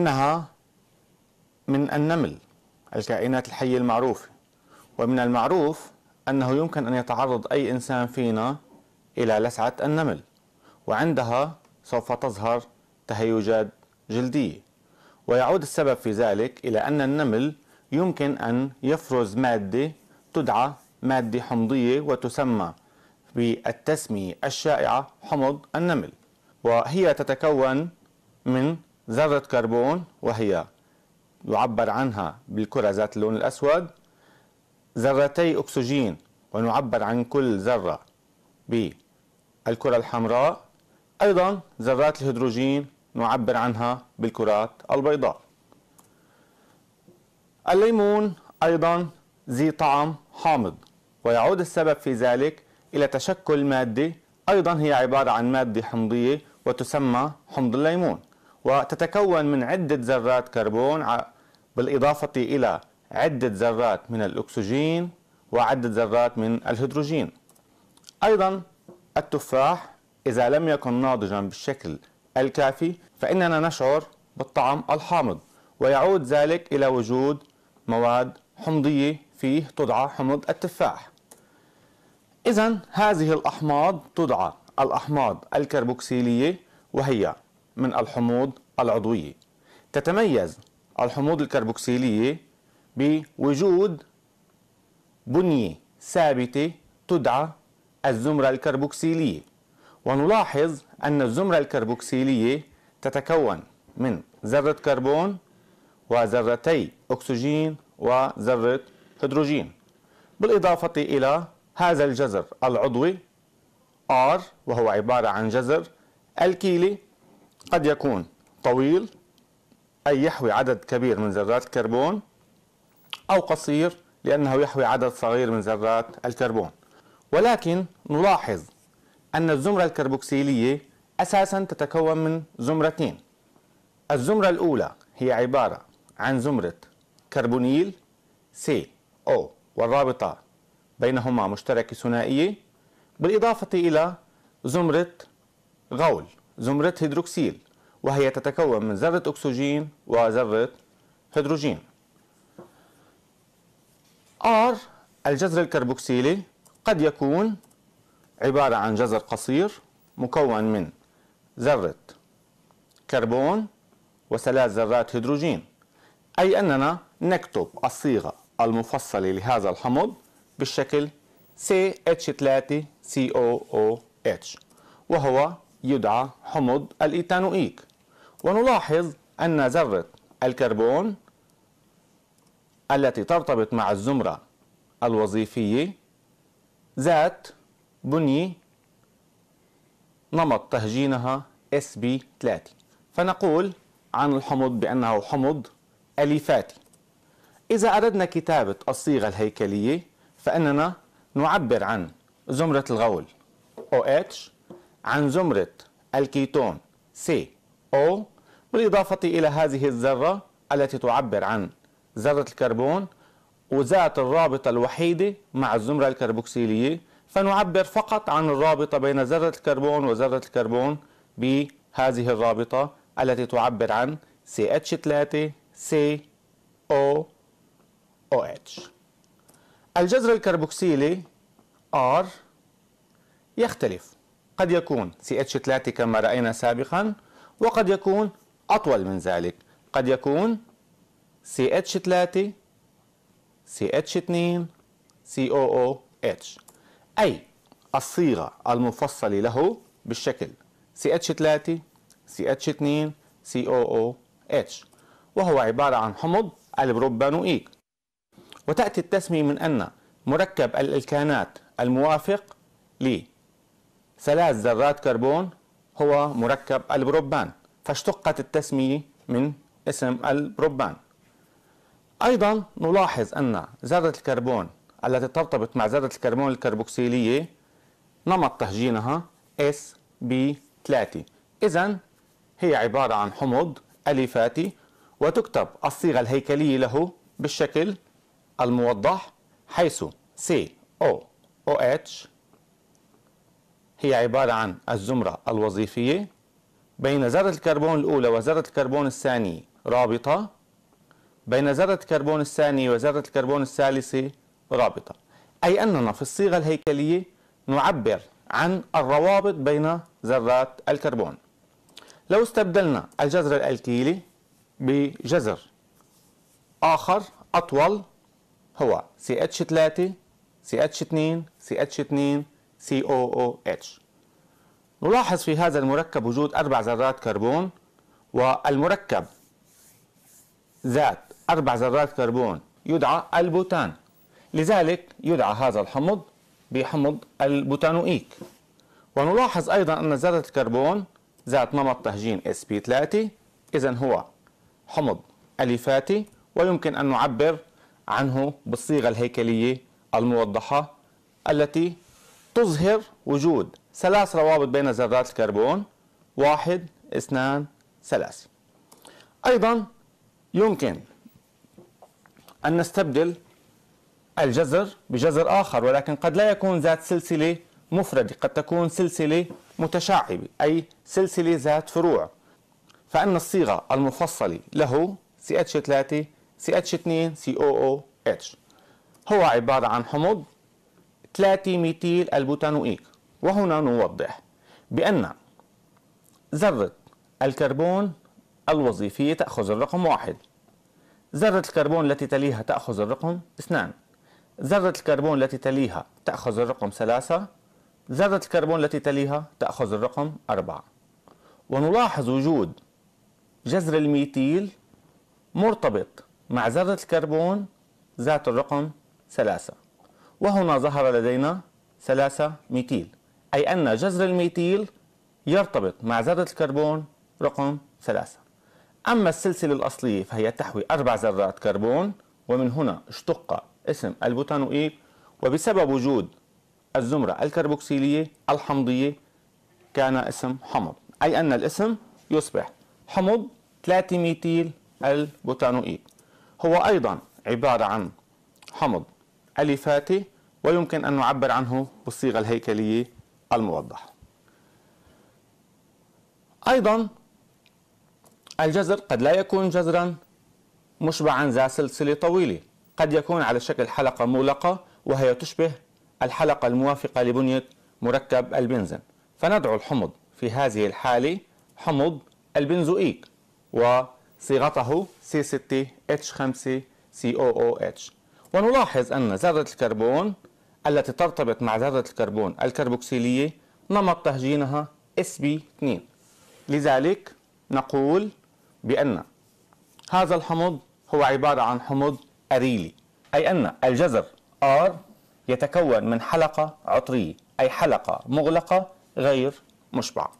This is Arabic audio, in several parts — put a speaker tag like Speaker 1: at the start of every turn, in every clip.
Speaker 1: أنها من النمل الكائنات الحية المعروفة ومن المعروف أنه يمكن أن يتعرض أي إنسان فينا إلى لسعة النمل وعندها سوف تظهر تهيجات جلدية ويعود السبب في ذلك إلى أن النمل يمكن أن يفرز مادة تدعى مادة حمضية وتسمى بالتسمية الشائعة حمض النمل وهي تتكون من ذرة كربون وهي يعبر عنها بالكرة ذات اللون الأسود ذرتي أكسجين ونعبر عن كل ذرة بالكرة الحمراء أيضا ذرات الهيدروجين نعبر عنها بالكرات البيضاء الليمون أيضا ذي طعم حامض ويعود السبب في ذلك إلى تشكل مادة أيضا هي عبارة عن مادة حمضية وتسمى حمض الليمون وتتكون من عدة ذرات كربون بالإضافة إلى عدة ذرات من الأكسجين وعدة ذرات من الهيدروجين أيضا التفاح إذا لم يكن ناضجا بالشكل الكافي فإننا نشعر بالطعم الحامض ويعود ذلك إلى وجود مواد حمضية فيه تدعى حمض التفاح إذا هذه الأحماض تدعى الأحماض الكربوكسيلية وهي من الحموض العضوية تتميز الحموض الكربوكسيلية بوجود بنية ثابتة تدعى الزمرة الكربوكسيلية ونلاحظ أن الزمرة الكربوكسيلية تتكون من ذرة كربون وذرتي أكسجين وذرة هيدروجين بالإضافة إلى هذا الجذر العضوي R وهو عبارة عن جذر الكيلي قد يكون طويل أي يحوي عدد كبير من ذرات الكربون أو قصير لأنه يحوي عدد صغير من ذرات الكربون ولكن نلاحظ أن الزمرة الكربوكسيلية أساسا تتكون من زمرتين الزمرة الأولى هي عبارة عن زمرة كربونيل سي أو والرابطة بينهما مشتركة ثنائية بالإضافة إلى زمرة غول زمرة هيدروكسيل وهي تتكون من ذرة أكسجين وذرة هيدروجين R الجذر الكربوكسيلي قد يكون عبارة عن جذر قصير مكون من ذرة كربون وثلاث ذرات هيدروجين أي أننا نكتب الصيغة المفصلة لهذا الحمض بالشكل CH3COOH وهو يدعى حمض الإيتانوئيك ونلاحظ أن ذرة الكربون التي ترتبط مع الزمرة الوظيفية ذات بني نمط تهجينها SB3 فنقول عن الحمض بأنه حمض أليفاتي إذا أردنا كتابة الصيغة الهيكلية فإننا نعبر عن زمرة الغول OH عن زمرة الكيتون CO بالإضافة إلى هذه الذرة التي تعبر عن ذرة الكربون وذات الرابطة الوحيدة مع الزمرة الكربوكسيلية فنعبر فقط عن الرابطة بين ذرة الكربون وذرة الكربون بهذه الرابطة التي تعبر عن CH3 COOH الجذر الكربوكسيلي R يختلف قد يكون CH3 كما رأينا سابقا وقد يكون أطول من ذلك قد يكون CH3 CH2 COOH أي الصيغة المفصلة له بالشكل CH3 CH2 COOH وهو عبارة عن حمض البروبانوئيك وتأتي التسمية من أن مركب الإلكانات الموافق لـ ثلاث ذرات كربون هو مركب البروبان فاشتقت التسمية من اسم البروبان أيضا نلاحظ أن ذرة الكربون التي ترتبط مع ذرة الكربون الكربوكسيلية نمط تهجينها SB3 إذا هي عبارة عن حمض أليفاتي وتكتب الصيغة الهيكلية له بالشكل الموضح حيث COOH هي عبارة عن الزمرة الوظيفية بين ذرة الكربون الأولى وذرة الكربون الثانية رابطة بين ذرة الكربون الثانية وذرة الكربون الثالثة رابطة أي أننا في الصيغة الهيكلية نعبر عن الروابط بين ذرات الكربون لو استبدلنا الجذر الالكيلي بجذر آخر أطول هو CH3 CH2 CH2 COOH نلاحظ في هذا المركب وجود أربع ذرات كربون والمركب ذات أربع ذرات كربون يدعى البوتان لذلك يدعى هذا الحمض بحمض البوتانوئيك ونلاحظ أيضا أن ذرة الكربون ذات نمط تهجين sp3 إذا هو حمض أليفاتي ويمكن أن نعبر عنه بالصيغة الهيكلية الموضحة التي تظهر وجود ثلاث روابط بين ذرات الكربون واحد اثنان ثلاثة أيضا يمكن أن نستبدل الجزر بجزر آخر ولكن قد لا يكون ذات سلسلة مفردة قد تكون سلسلة متشعبة أي سلسلة ذات فروع فأن الصيغة المفصلة له CH3 CH2 COOH هو عبارة عن حمض 3 ميتيل البوتانوئيك وهنا نوضح بأن ذرة الكربون الوظيفية تأخذ الرقم واحد ذرة الكربون التي تليها تأخذ الرقم اثنان ذرة الكربون التي تليها تأخذ الرقم ثلاثة ذرة الكربون التي تليها تأخذ الرقم أربعة ونلاحظ وجود جذر الميتيل مرتبط مع ذرة الكربون ذات الرقم ثلاثة وهنا ظهر لدينا ثلاثة ميتيل أي أن جذر الميتيل يرتبط مع ذرة الكربون رقم ثلاثة أما السلسلة الأصلية فهي تحوي أربع ذرات كربون ومن هنا اشتق اسم البوتانوئيل وبسبب وجود الزمرة الكربوكسيلية الحمضية كان اسم حمض أي أن الاسم يصبح حمض 3 ميتيل البوتانوئيل هو أيضا عبارة عن حمض ألفاته ويمكن أن نعبر عنه بالصيغة الهيكلية الموضحة أيضا الجذر قد لا يكون جذرا مشبعا ذا سلسلة طويلة قد يكون على شكل حلقة مغلقة وهي تشبه الحلقة الموافقة لبنية مركب البنزين فندعو الحمض في هذه الحالة حمض البنزوئيك وصيغته C6H5COOH ونلاحظ أن ذرة الكربون التي ترتبط مع ذرة الكربون الكربوكسيلية نمط تهجينها sp 2 لذلك نقول بأن هذا الحمض هو عبارة عن حمض أريلي أي أن الجذر R يتكون من حلقة عطرية أي حلقة مغلقة غير مشبعة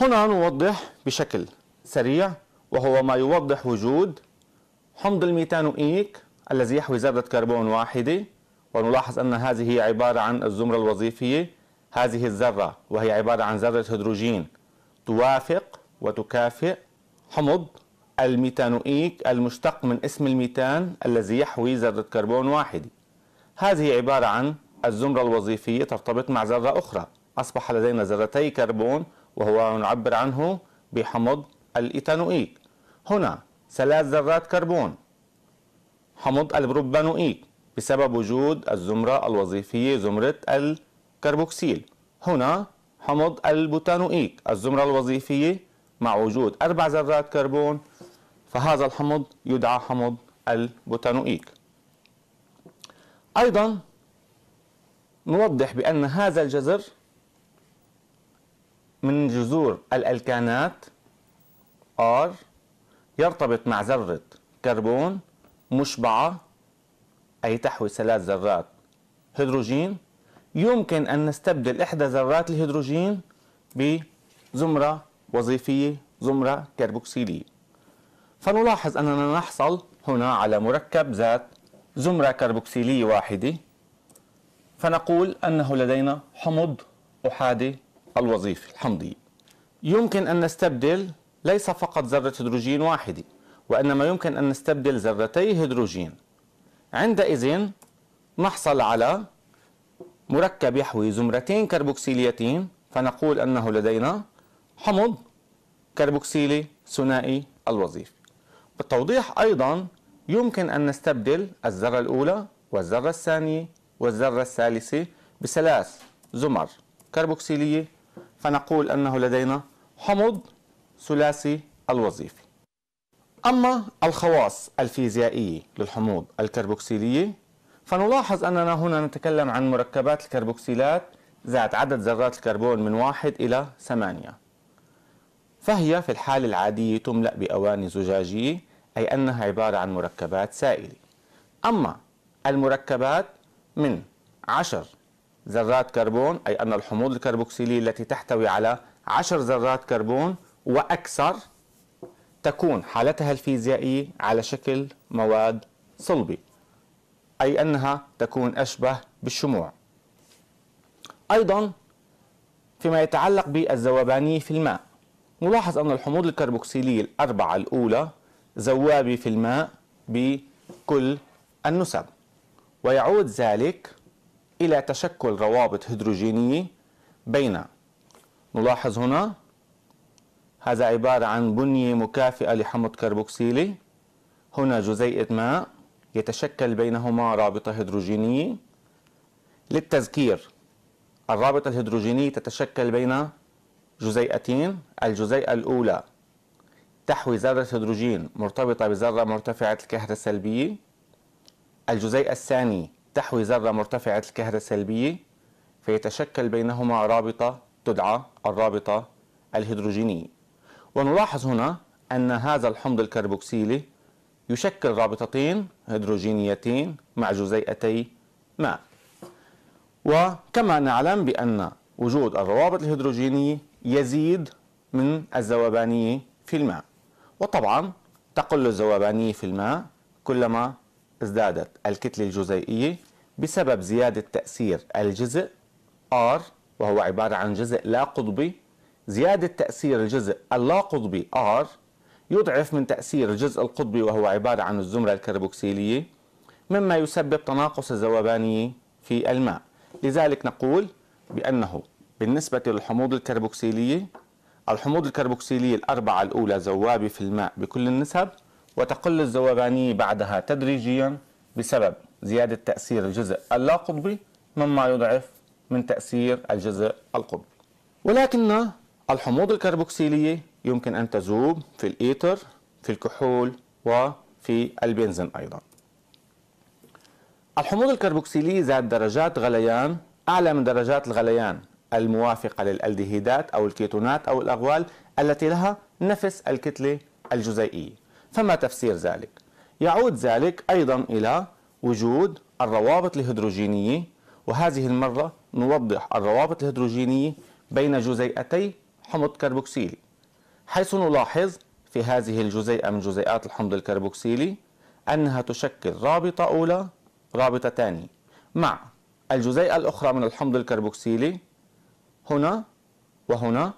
Speaker 1: هنا نوضح بشكل سريع وهو ما يوضح وجود حمض الميتانوئيك الذي يحوي ذرة كربون واحدة ونلاحظ أن هذه هي عبارة عن الزمرة الوظيفية هذه الذرة وهي عبارة عن ذرة هيدروجين توافق وتكافئ حمض الميتانوئيك المشتق من اسم الميتان الذي يحوي ذرة كربون واحدة هذه عبارة عن الزمرة الوظيفية ترتبط مع ذرة أخرى أصبح لدينا ذرتي كربون وهو نعبر عنه بحمض الإيتانوئيك هنا ثلاث ذرات كربون حمض البروبانوئيك بسبب وجود الزمرة الوظيفية زمرة الكربوكسيل هنا حمض البوتانوئيك الزمرة الوظيفية مع وجود أربع ذرات كربون فهذا الحمض يدعى حمض البوتانوئيك أيضا نوضح بأن هذا الجذر من جذور الألكانات R يرتبط مع ذرة كربون مشبعة أي تحوي ثلاث ذرات هيدروجين يمكن أن نستبدل إحدى ذرات الهيدروجين بزمرة وظيفية زمرة كربوكسيلية فنلاحظ أننا نحصل هنا على مركب ذات زمرة كربوكسيلية واحدة فنقول أنه لدينا حمض أحادي الوظيفة الحمضية يمكن أن نستبدل ليس فقط ذرة هيدروجين واحدة وإنما يمكن أن نستبدل ذرتي هيدروجين عندئذ نحصل على مركب يحوي زمرتين كربوكسيليتين فنقول أنه لدينا حمض كربوكسيلي ثنائي الوظيف بالتوضيح أيضا يمكن أن نستبدل الذرة الأولى والذرة الثانية والذرة الثالثة بثلاث زمر كربوكسيلية فنقول أنه لدينا حمض ثلاثي الوظيفي أما الخواص الفيزيائية للحموض الكربوكسيلية فنلاحظ أننا هنا نتكلم عن مركبات الكربوكسيلات ذات عدد ذرات الكربون من واحد إلى ثمانية فهي في الحالة العادية تملأ بأواني زجاجية أي أنها عبارة عن مركبات سائلة أما المركبات من عشر ذرات كربون أي أن الحموض الكربوكسيلية التي تحتوي على عشر ذرات كربون وأكثر تكون حالتها الفيزيائية على شكل مواد صلبة أي أنها تكون أشبه بالشموع أيضا فيما يتعلق بالذوبانية في الماء نلاحظ أن الحموض الكربوكسيلية الأربعة الأولى ذوابة في الماء بكل النسب ويعود ذلك إلى تشكل روابط هيدروجينية بين نلاحظ هنا هذا عبارة عن بنية مكافئة لحمض كربوكسيلي هنا جزيئة ماء يتشكل بينهما رابطة هيدروجينية للتذكير الرابطة الهيدروجينية تتشكل بين جزيئتين الجزيئة الأولى تحوي ذرة هيدروجين مرتبطة بذرة مرتفعة الكهرة السلبية الجزيئة الثانية تحوي ذرة مرتفعة الكهرة السلبية فيتشكل بينهما رابطة تدعى الرابطة الهيدروجينية ونلاحظ هنا أن هذا الحمض الكربوكسيلي يشكل رابطتين هيدروجينيتين مع جزيئتي ماء وكما نعلم بأن وجود الروابط الهيدروجينية يزيد من الذوبانية في الماء وطبعا تقل الذوبانية في الماء كلما ازدادت الكتلة الجزيئية بسبب زيادة تأثير الجزء R وهو عبارة عن جزء لا قطبي زيادة تأثير الجزء اللاقطبي R يضعف من تأثير الجزء القطبي وهو عبارة عن الزمرة الكربوكسيلية مما يسبب تناقص الذوبانية في الماء لذلك نقول بأنه بالنسبة للحموض الكربوكسيلية الحموض الكربوكسيلية الأربعة الأولى ذوابة في الماء بكل النسب وتقل الذوبانية بعدها تدريجيا بسبب زيادة تأثير الجزء اللاقطبي مما يضعف من تأثير الجزء القطبي ولكن الحموض الكربوكسيلية يمكن أن تذوب في الإيتر في الكحول وفي البنزين أيضا الحموض الكربوكسيلية ذات درجات غليان أعلى من درجات الغليان الموافقة للألدهيدات أو الكيتونات أو الأغوال التي لها نفس الكتلة الجزيئية فما تفسير ذلك؟ يعود ذلك أيضا إلى وجود الروابط الهيدروجينية وهذه المرة نوضح الروابط الهيدروجينية بين جزيئتي حمض كربوكسيلي حيث نلاحظ في هذه الجزيئة من جزيئات الحمض الكربوكسيلي أنها تشكل رابطة أولى رابطة ثانية مع الجزيئة الأخرى من الحمض الكربوكسيلي هنا وهنا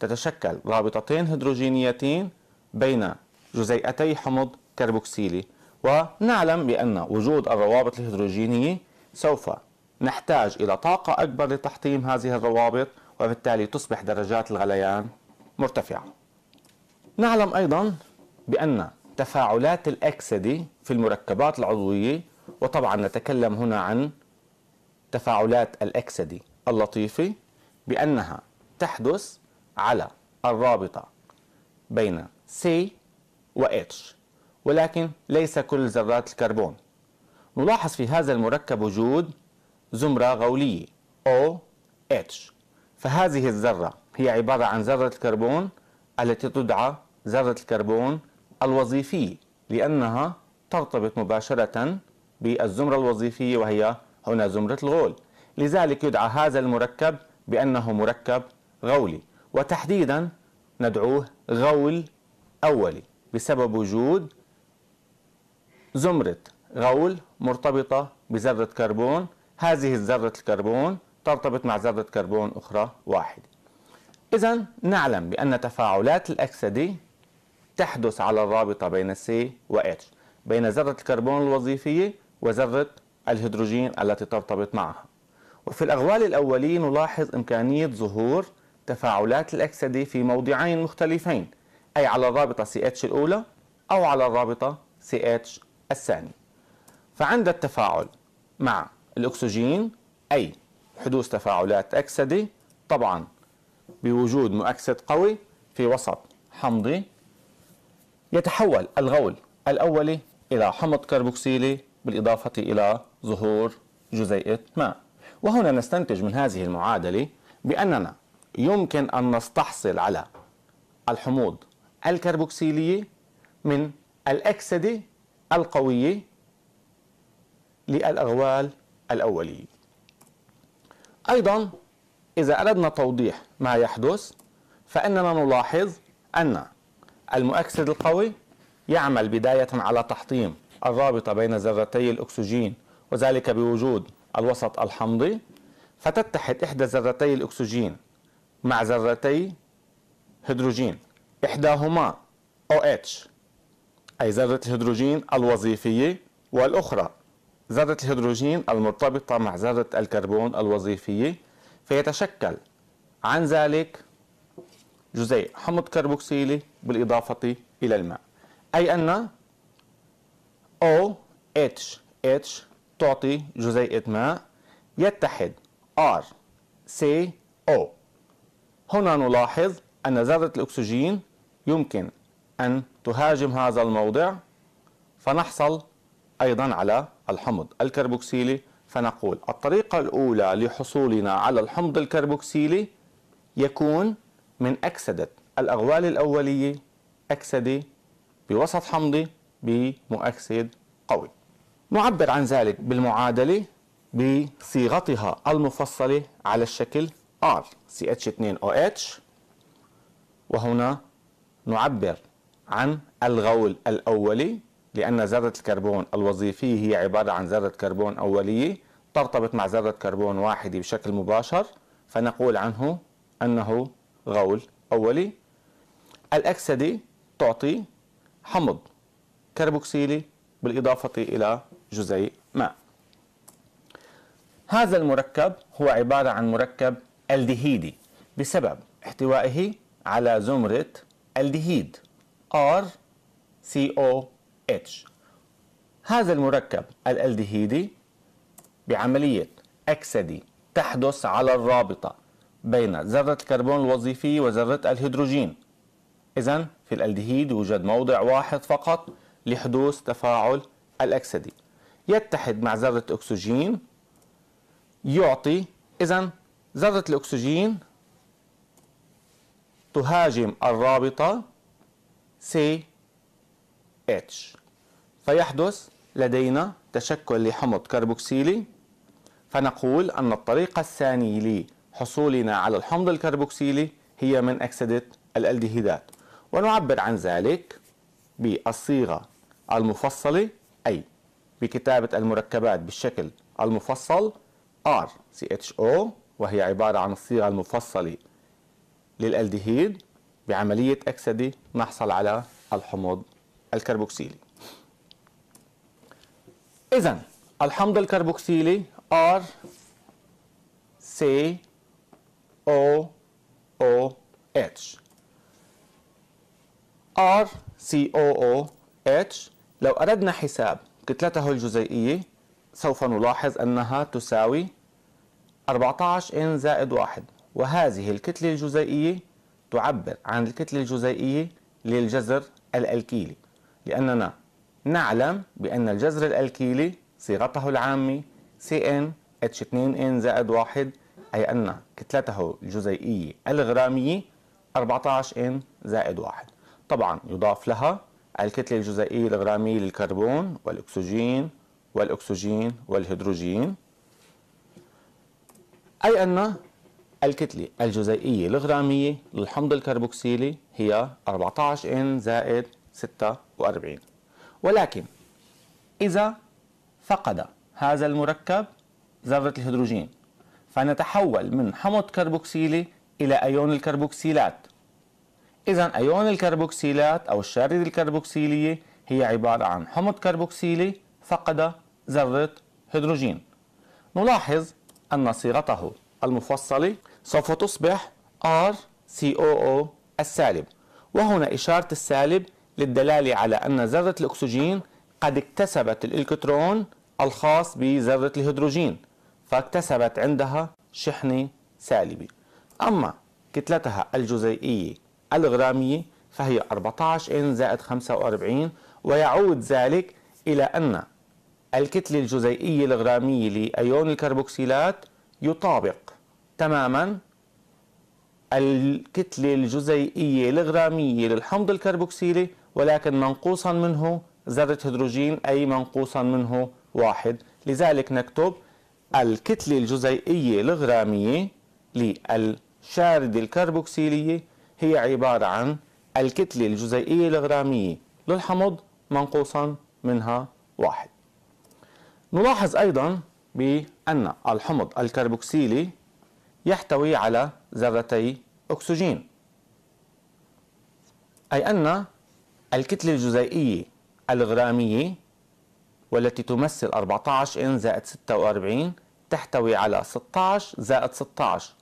Speaker 1: تتشكل رابطتين هيدروجينيتين بين جزيئتي حمض كربوكسيلي ونعلم بأن وجود الروابط الهيدروجينية سوف نحتاج إلى طاقة أكبر لتحطيم هذه الروابط وبالتالي تصبح درجات الغليان مرتفعة نعلم أيضا بأن تفاعلات الأكسدة في المركبات العضوية وطبعا نتكلم هنا عن تفاعلات الأكسدة اللطيفة بأنها تحدث على الرابطة بين C و H ولكن ليس كل ذرات الكربون نلاحظ في هذا المركب وجود زمرة غولية H فهذه الذرة هي عبارة عن ذرة الكربون التي تدعى ذرة الكربون الوظيفية لأنها ترتبط مباشرة بالزمرة الوظيفية وهي هنا زمرة الغول لذلك يدعى هذا المركب بأنه مركب غولي وتحديدا ندعوه غول أولي بسبب وجود زمرة غول مرتبطة بذرة كربون هذه الذرة الكربون ترتبط مع ذرة كربون أخرى واحدة إذا نعلم بأن تفاعلات الأكسدة تحدث على الرابطة بين C و H بين ذرة الكربون الوظيفية وذرة الهيدروجين التي ترتبط معها وفي الأغوال الأولية نلاحظ إمكانية ظهور تفاعلات الأكسدة في موضعين مختلفين أي على الرابطة CH الأولى أو على الرابطة CH الثانية فعند التفاعل مع الأكسجين أي حدوث تفاعلات أكسدة طبعا بوجود مؤكسد قوي في وسط حمضي يتحول الغول الأولي إلى حمض كربوكسيلي بالإضافة إلى ظهور جزيئة ماء وهنا نستنتج من هذه المعادلة بأننا يمكن أن نستحصل على الحموض الكربوكسيلية من الأكسدة القوية للأغوال الأولية أيضا إذا أردنا توضيح ما يحدث فإننا نلاحظ أن المؤكسد القوي يعمل بداية على تحطيم الرابطة بين ذرتي الأكسجين وذلك بوجود الوسط الحمضي فتتحد إحدى ذرتي الأكسجين مع ذرتي هيدروجين إحداهما OH أي ذرة الهيدروجين الوظيفية والأخرى ذرة الهيدروجين المرتبطة مع ذرة الكربون الوظيفية فيتشكل عن ذلك جزيء حمض كربوكسيلي بالإضافة إلى الماء أي أن OH H تعطي جزيئة ماء يتحد R C O هنا نلاحظ أن ذرة الأكسجين يمكن أن تهاجم هذا الموضع فنحصل أيضا على الحمض الكربوكسيلي فنقول الطريقة الأولى لحصولنا على الحمض الكربوكسيلي يكون من أكسدة الأغوال الأولية أكسدة بوسط حمضي بمؤكسد قوي نعبر عن ذلك بالمعادلة بصيغتها المفصلة على الشكل R CH2OH وهنا نعبر عن الغول الأولي لأن ذرة الكربون الوظيفية هي عبارة عن ذرة كربون أولية ترتبط مع ذرة كربون واحدة بشكل مباشر فنقول عنه أنه غول أولي الأكسدة تعطي حمض كربوكسيلي بالإضافة إلى جزيء ماء هذا المركب هو عبارة عن مركب الدهيدي بسبب احتوائه على زمرة الدهيد R CO H هذا المركب الالدهيدي بعملية أكسدي تحدث على الرابطة بين ذرة الكربون الوظيفي وذرة الهيدروجين إذا في الالدهيد يوجد موضع واحد فقط لحدوث تفاعل الأكسدي يتحد مع ذرة أكسجين يعطي إذا ذرة الأكسجين تهاجم الرابطة CH فيحدث لدينا تشكل لحمض كربوكسيلي فنقول أن الطريقة الثانية لحصولنا على الحمض الكربوكسيلي هي من أكسدة الألدهيدات ونعبر عن ذلك بالصيغة المفصلة أي بكتابة المركبات بالشكل المفصل RCHO وهي عبارة عن الصيغة المفصلة للألدهيد بعملية أكسدة نحصل على الحمض الكربوكسيلي إذا الحمض الكربوكسيلي ار سي او او اتش ار سي او او اتش لو أردنا حساب كتلته الجزيئية سوف نلاحظ أنها تساوي 14 N زائد 1 وهذه الكتلة الجزيئية تعبر عن الكتلة الجزيئية للجذر الألكيلي لأننا نعلم بأن الجذر الألكيلي صيغته العامة CnH2n زائد 1 أي أن كتلته الجزيئية الغرامية 14n زائد 1 طبعا يضاف لها الكتلة الجزيئية الغرامية للكربون والأكسجين والأكسجين والهيدروجين أي أن الكتلة الجزيئية الغرامية للحمض الكربوكسيلي هي 14N زائد 46 ولكن إذا فقد هذا المركب ذرة الهيدروجين فنتحول من حمض كربوكسيلي إلى أيون الكربوكسيلات إذا أيون الكربوكسيلات أو الشراريد الكربوكسيلية هي عبارة عن حمض كربوكسيلي فقد ذرة هيدروجين نلاحظ أن صيغته المفصلة سوف تصبح RCOO السالب وهنا إشارة السالب للدلالة على أن ذرة الأكسجين قد اكتسبت الإلكترون الخاص بذرة الهيدروجين فاكتسبت عندها شحنة سالبة أما كتلتها الجزيئية الغرامية فهي 14 N زائد 45 ويعود ذلك إلى أن الكتلة الجزيئية الغرامية لأيون الكربوكسيلات يطابق تماما الكتلة الجزيئية الغرامية للحمض الكربوكسيلي ولكن منقوصا منه ذرة هيدروجين أي منقوصا منه واحد لذلك نكتب الكتلة الجزيئية الغرامية للشاردة الكربوكسيلية هي عبارة عن الكتلة الجزيئية الغرامية للحمض منقوصا منها واحد نلاحظ أيضا بأن الحمض الكربوكسيلي يحتوي على ذرتي أكسجين أي أن الكتلة الجزيئية الغرامية والتي تمثل 14 ان زائد 46 تحتوي على 16 زائد 16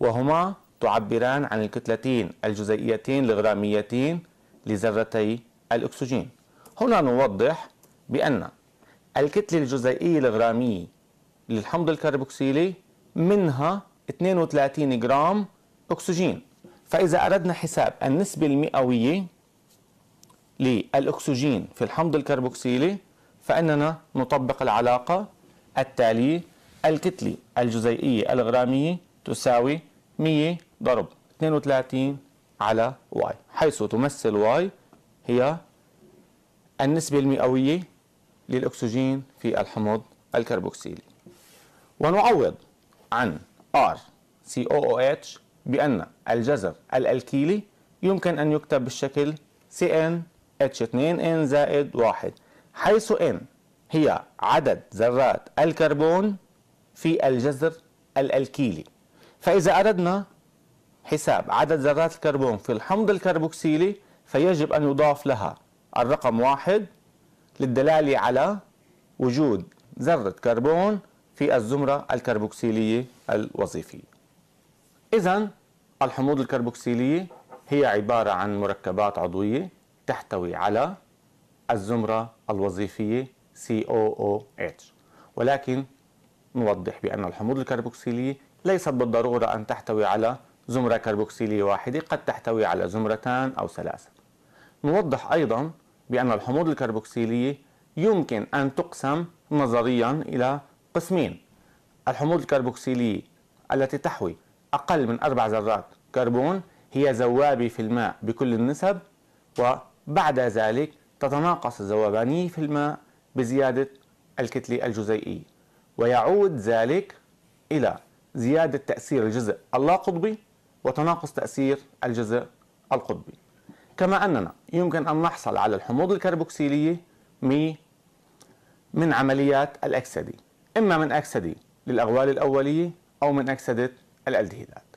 Speaker 1: وهما تعبران عن الكتلتين الجزيئيتين الغراميتين لذرتي الأكسجين هنا نوضح بأن الكتلة الجزيئية الغرامية للحمض الكربوكسيلي منها 32 جرام أكسجين فإذا أردنا حساب النسبة المئوية للأكسجين في الحمض الكربوكسيلي فإننا نطبق العلاقة التالية الكتلة الجزيئية الغرامية تساوي 100 ضرب 32 على واي حيث تمثل واي هي النسبة المئوية للأكسجين في الحمض الكربوكسيلي ونعوض عن R COOH بأن الجذر الألكيلي يمكن أن يكتب بالشكل CN H2N زائد واحد حيث N هي عدد ذرات الكربون في الجذر الألكيلي فإذا أردنا حساب عدد ذرات الكربون في الحمض الكربوكسيلي فيجب أن يضاف لها الرقم واحد للدلالة على وجود ذرة كربون في الزمرة الكربوكسيلية الوظيفية إذا الحموض الكربوكسيلية هي عبارة عن مركبات عضوية تحتوي على الزمرة الوظيفية COOH ولكن نوضح بأن الحموض الكربوكسيلية ليست بالضرورة أن تحتوي على زمرة كربوكسيلية واحدة قد تحتوي على زمرتان أو ثلاثة نوضح أيضا بأن الحموض الكربوكسيلية يمكن أن تقسم نظريا إلى قسمين الحموض الكربوكسيلية التي تحوي أقل من أربع ذرات كربون هي ذوابة في الماء بكل النسب و بعد ذلك تتناقص الذوبانية في الماء بزيادة الكتلة الجزيئية ويعود ذلك إلى زيادة تأثير الجزء اللا قطبي وتناقص تأثير الجزء القطبي كما أننا يمكن أن نحصل على الحموض الكربوكسيلية من عمليات الأكسدة إما من أكسدة للأغوال الأولية أو من أكسدة الألدهيدات